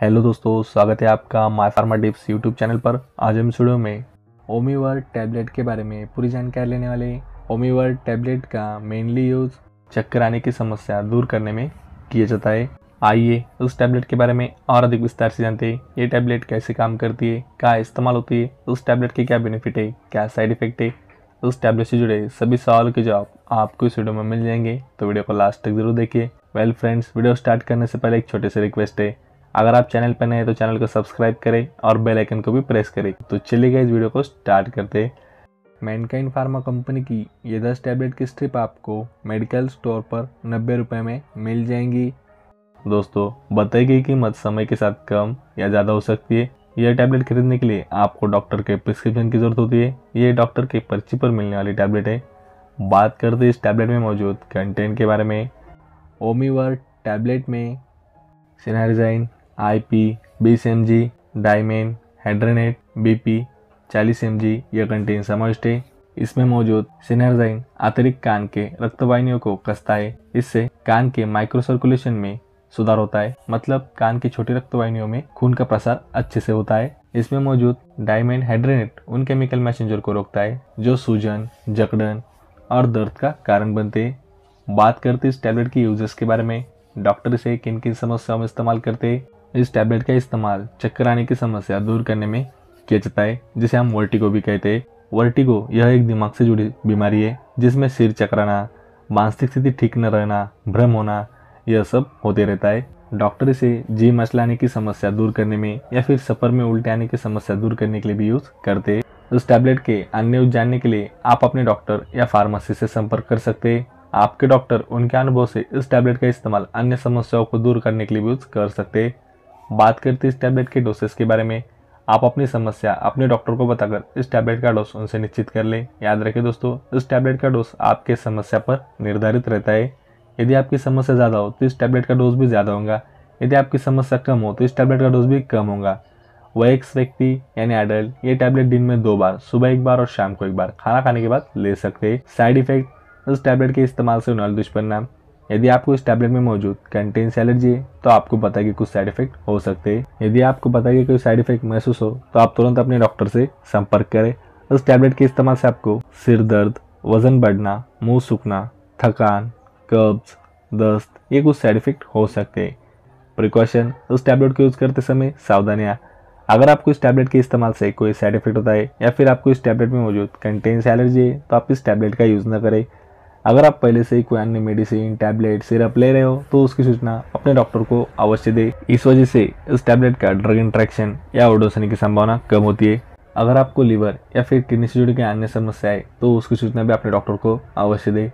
hello दोस्तों स्वागत है आपका my pharma tips YouTube channel पर आज हम स्टूडियो में ओमीवर टैबलेट के बारे में पूरी जानकारी लेने वाले ओमीवर टैबलेट का मेनली यूज़ चक्कर आने की समस्या दूर करने में किया जाता है आइए उस टैबलेट के बारे में और अधिक विस्तार से जानते हैं ये टैबलेट कैसे काम करती है क्या इस्तेमाल होती है उस टैबलेट के क्या बेनिफिट है क्या साइड इफेक्ट है उस टैबलेट से जुड़े सभी सवाल के जवाब आपको इस वीडियो में मिल जाएंगे तो वीडियो को लास्ट तक जरूर देखिए वेल फ्रेंड्स वीडियो स्टार्ट करने से पहले एक छोटे से रिक्वेस्ट है अगर आप चैनल पर नए हैं तो चैनल को सब्सक्राइब करें और बेल आइकन को भी प्रेस करें तो चलिए इस वीडियो को स्टार्ट करते हैं मैनकाइन फार्मा कंपनी की ये दस टैबलेट की स्ट्रिप आपको मेडिकल स्टोर पर नब्बे रुपये में मिल जाएंगी दोस्तों बताई गई कीमत समय के साथ कम या ज़्यादा हो सकती है यह टैबलेट खरीदने के लिए आपको डॉक्टर के प्रिस्क्रिप्शन की ज़रूरत होती है ये डॉक्टर के पर्ची पर मिलने वाली टैबलेट है बात करते इस टैबलेट में मौजूद कंटेंट के बारे में ओमीवर टैबलेट में सिनारिजाइन आई पी बीस M G dimenhydrinate B P चालीस एम जी यह कंटेन समझते इसमें मौजूद सिनर्जाइन अतिरिक्त कान के रक्तवाहिनियों को कसता है इससे कान के माइक्रो सर्कुलेशन में सुधार होता है मतलब कान की छोटी रक्तवाहिनियों में खून का प्रसार अच्छे से होता है इसमें मौजूद डायमेंड हाइड्रेनेट उन केमिकल मैसेंजर को रोकता है जो सूजन जकड़न और दर्द का कारण बनते हैं बात करते इस टैबलेट के यूजर्स के बारे में डॉक्टर इसे किन किन समस्याओं में इस्तेमाल करते हैं इस टैबलेट का इस्तेमाल चक्कर आने की समस्या दूर करने में किया जाता है जिसे हम वर्टिगो भी कहते हैं वर्टिगो यह एक दिमाग से जुड़ी बीमारी है जिसमें सिर चकराना मानसिक स्थिति ठीक न रहना भ्रम होना यह सब होते रहता है डॉक्टर इसे जी मचलाने की समस्या दूर करने में या फिर सफ़र में उल्टे आने की समस्या दूर करने के लिए भी यूज़ करते हैं उस टैबलेट के अन्य यूज जानने के लिए आप अपने डॉक्टर या फार्मेसी से संपर्क कर सकते हैं आपके डॉक्टर उनके अनुभव से इस टैबलेट का इस्तेमाल अन्य समस्याओं को दूर करने के लिए भी यूज़ कर सकते हैं बात करते इस टैबलेट के डोसेस के बारे में आप अपनी समस्या अपने डॉक्टर को बताकर इस टैबलेट का डोस उनसे निश्चित कर लें याद रखें दोस्तों इस टैबलेट का डोस आपके समस्या पर निर्धारित रहता है यदि आपकी समस्या ज़्यादा हो तो इस टैबलेट का डोज भी ज़्यादा होगा यदि आपकी समस्या कम हो तो इस टैबलेट का डोज भी कम होगा वह एक व्यक्ति यानी एडल्ट ये टैबलेट दिन में दो बार सुबह एक बार और शाम को एक बार खाना खाने के बाद ले सकते हैं साइड इफेक्ट इस टैबलेट के इस्तेमाल से होने वाले दुष्परिणाम यदि आपको इस टैबलेट में मौजूद कैंटेन से एलर्जी है तो आपको पता है कि कुछ साइड इफेक्ट हो सकते हैं यदि आपको पता है कि कोई साइड इफेक्ट महसूस हो तो आप तुरंत अपने डॉक्टर से संपर्क करें उस टैबलेट के इस्तेमाल से आपको सिर दर्द वजन बढ़ना मुंह सूखना थकान कब्ज दस्त ये कुछ साइड इफेक्ट हो सकते हैं प्रिकॉशन उस टैबलेट को यूज़ करते समय सावधानियाँ अगर आपको इस टैबलेट के इस्तेमाल से कोई साइड इफेक्ट होता है या फिर आपको इस टैबलेट में मौजूद कंटेन से एलर्जी है तो आप इस टैबलेट का यूज़ ना करें अगर आप पहले से ही कोई अन्य मेडिसिन टैबलेट सिरप ले रहे हो तो उसकी सूचना अपने डॉक्टर को अवश्य दे इस वजह से इस टैबलेट का ड्रग इंट्रैक्शन या ओडोस होने की संभावना कम होती है अगर आपको लीवर या फिर किडनी से जुड़ी कोई अन्य समस्या है तो उसकी सूचना भी अपने डॉक्टर को अवश्य दे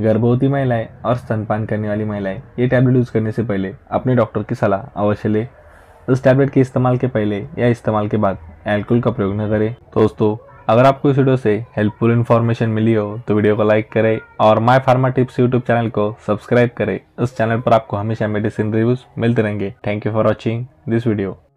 गर्भवती महिलाएं और स्तनपान करने वाली महिलाएं ये टैबलेट यूज़ करने से पहले अपने डॉक्टर की सलाह अवश्य लें इस टैबलेट के इस्तेमाल के पहले या इस्तेमाल के बाद एल्कोहल का प्रयोग न करें तो दोस्तों अगर आपको इस वीडियो से हेल्पफुल इन्फॉर्मेशन मिली हो तो वीडियो को लाइक करें और my pharma tips YouTube channel को सब्सक्राइब करें इस चैनल पर आपको हमेशा मेडिसिन रिव्यूज मिलते रहेंगे thank you for watching this video